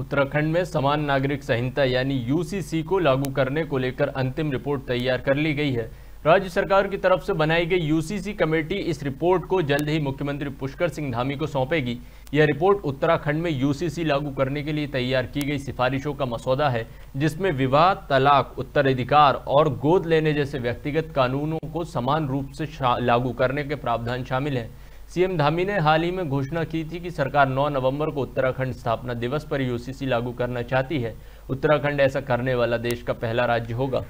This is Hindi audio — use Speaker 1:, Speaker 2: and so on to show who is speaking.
Speaker 1: उत्तराखंड में समान नागरिक संहिता यानी यूसीसी को लागू करने को लेकर अंतिम रिपोर्ट तैयार कर ली गई है राज्य सरकार की तरफ से बनाई गई यूसीसी कमेटी इस रिपोर्ट को जल्द ही मुख्यमंत्री पुष्कर सिंह धामी को सौंपेगी यह रिपोर्ट उत्तराखंड में यूसीसी लागू करने के लिए तैयार की गई सिफारिशों का मसौदा है जिसमें विवाह तलाक उत्तराधिकार और गोद लेने जैसे व्यक्तिगत कानूनों को समान रूप से लागू करने के प्रावधान शामिल हैं सीएम धामी ने हाल ही में घोषणा की थी कि सरकार 9 नवंबर को उत्तराखंड स्थापना दिवस पर यूसीसी लागू करना चाहती है उत्तराखंड ऐसा करने वाला देश का पहला राज्य होगा